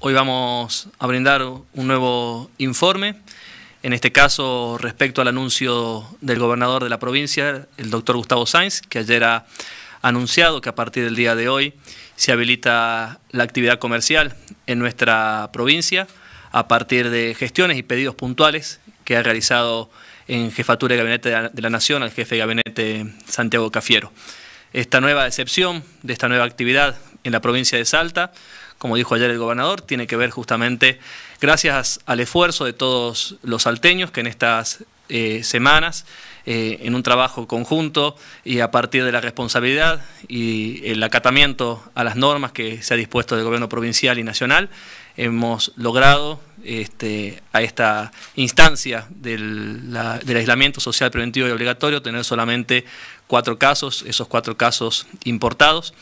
Hoy vamos a brindar un nuevo informe, en este caso respecto al anuncio del gobernador de la provincia, el doctor Gustavo Sainz, que ayer ha anunciado que a partir del día de hoy se habilita la actividad comercial en nuestra provincia a partir de gestiones y pedidos puntuales que ha realizado en Jefatura de Gabinete de la Nación al jefe de gabinete Santiago Cafiero. Esta nueva excepción de esta nueva actividad en la provincia de Salta como dijo ayer el gobernador, tiene que ver justamente gracias al esfuerzo de todos los salteños que en estas eh, semanas, eh, en un trabajo conjunto y a partir de la responsabilidad y el acatamiento a las normas que se ha dispuesto del gobierno provincial y nacional, hemos logrado este, a esta instancia del, aislamiento social preventivo y obligatorio tener solamente cuatro casos, esos cuatro casos importados,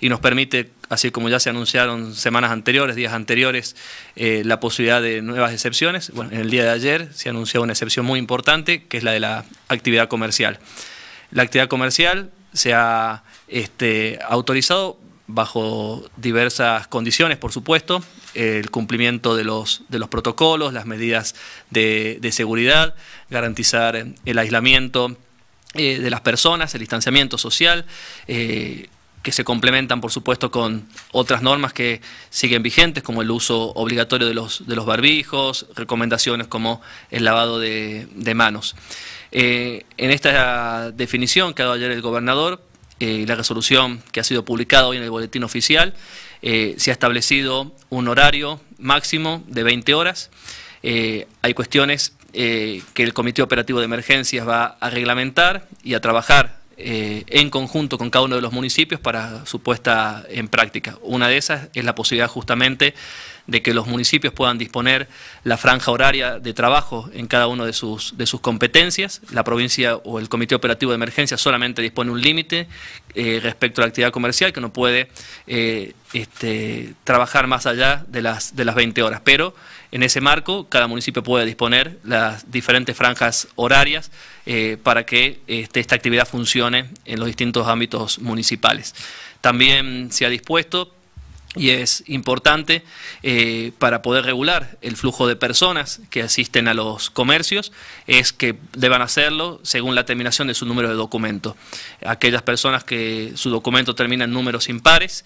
y nos permite, así como ya se anunciaron semanas anteriores, días anteriores, eh, la posibilidad de nuevas excepciones. Bueno, en el día de ayer se anunció una excepción muy importante, que es la de la actividad comercial. La actividad comercial se ha este, autorizado bajo diversas condiciones, por supuesto, el cumplimiento de los, de los protocolos, las medidas de, seguridad, garantizar eh, el aislamiento eh, de las personas, el distanciamiento social. Eh, que se complementan, por supuesto, con otras normas que siguen vigentes, como el uso obligatorio de los, de los barbijos, recomendaciones como el lavado de, manos. en esta definición que ha dado ayer el gobernador, eh, la resolución que ha sido publicada hoy en el boletín oficial, eh, se ha establecido un horario máximo de 20 horas. Eh, hay cuestiones que el Comité Operativo de Emergencias va a reglamentar y a trabajar eh, en conjunto con cada uno de los municipios para su puesta en práctica. Una de esas es la posibilidad justamente de que los municipios puedan disponer la franja horaria de trabajo en cada uno de sus, de sus competencias. La provincia o el Comité Operativo de Emergencia solamente dispone un límite eh, respecto a la actividad comercial que no puede eh, este, trabajar más allá de las, de las 20 horas. Pero en ese marco, cada municipio puede disponer las diferentes franjas horarias eh, para que este, esta actividad funcione en los distintos ámbitos municipales. También se ha dispuesto y es importante eh, para poder regular el flujo de personas que asisten a los comercios, es que deban hacerlo según la terminación de su número de documento. Aquellas personas que su documento termina en números impares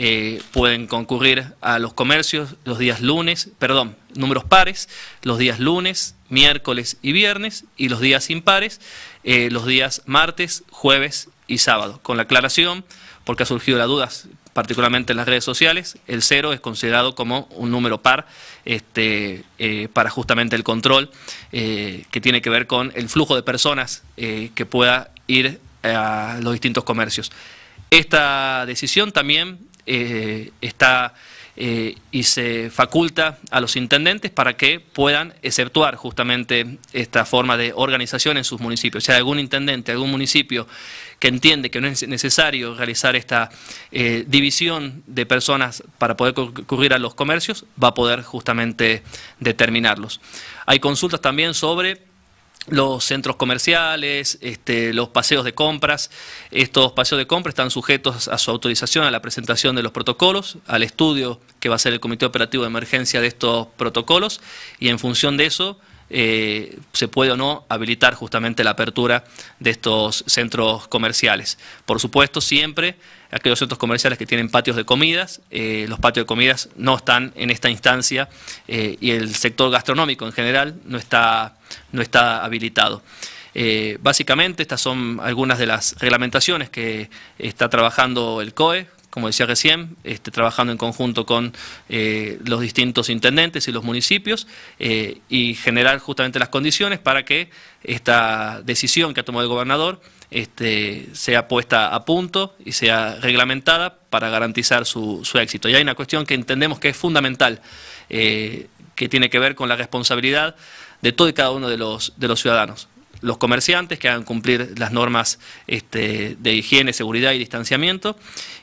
eh, pueden concurrir a los comercios los días lunes, perdón, números pares, los días lunes, miércoles y viernes, y los días impares, eh, los días martes, jueves y sábado, con la aclaración porque ha surgido la duda particularmente en las redes sociales. El cero es considerado como un número par este, eh, para justamente el control eh, que tiene que ver con el flujo de personas eh, que pueda ir a los distintos comercios. Esta decisión también está eh, y se faculta a los intendentes para que puedan exceptuar justamente esta forma de organización en sus municipios. Si sea, algún intendente, algún municipio que entiende que no es necesario realizar esta eh, división de personas para poder concurrir a los comercios, va a poder justamente determinarlos. Hay consultas también sobre los centros comerciales, este, los paseos de compras. Estos paseos de compras están sujetos a su autorización, a la presentación de los protocolos, al estudio que va a hacer el Comité Operativo de Emergencia de estos protocolos y en función de eso eh, se puede o no habilitar justamente la apertura de estos centros comerciales. Por supuesto, siempre aquellos centros comerciales que tienen patios de comidas, eh, los patios de comidas no están en esta instancia eh, y el sector gastronómico en general no está, no está habilitado. básicamente, estas son algunas de las reglamentaciones que está trabajando el COE, como decía recién, este, trabajando en conjunto con eh, los distintos intendentes y los municipios eh, y generar justamente las condiciones para que esta decisión que ha tomado el gobernador este, sea puesta a punto y sea reglamentada para garantizar su, éxito. Y hay una cuestión que entendemos que es fundamental, eh, que tiene que ver con la responsabilidad de todo y cada uno de los, de los ciudadanos los comerciantes que hagan cumplir las normas este, de higiene, seguridad y distanciamiento,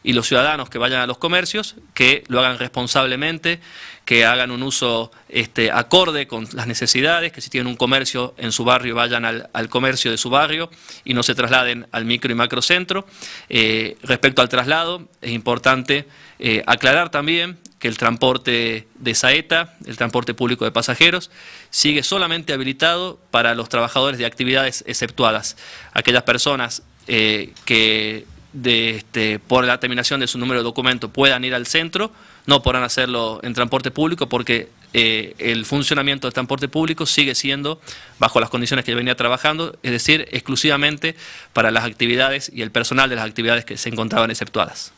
y los ciudadanos que vayan a los comercios, que lo hagan responsablemente, que hagan un uso este, acorde con las necesidades, que si tienen un comercio en su barrio vayan al, comercio de su barrio y no se trasladen al micro y macro centro. Eh, respecto al traslado, es importante eh, aclarar también el transporte de Saeta, el transporte público de pasajeros, sigue solamente habilitado para los trabajadores de actividades exceptuadas, aquellas personas eh, que este, por la terminación de su número de documento puedan ir al centro, no podrán hacerlo en transporte público porque eh, el funcionamiento del transporte público sigue siendo bajo las condiciones que venía trabajando, es decir, exclusivamente para las actividades y el personal de las actividades que se encontraban exceptuadas.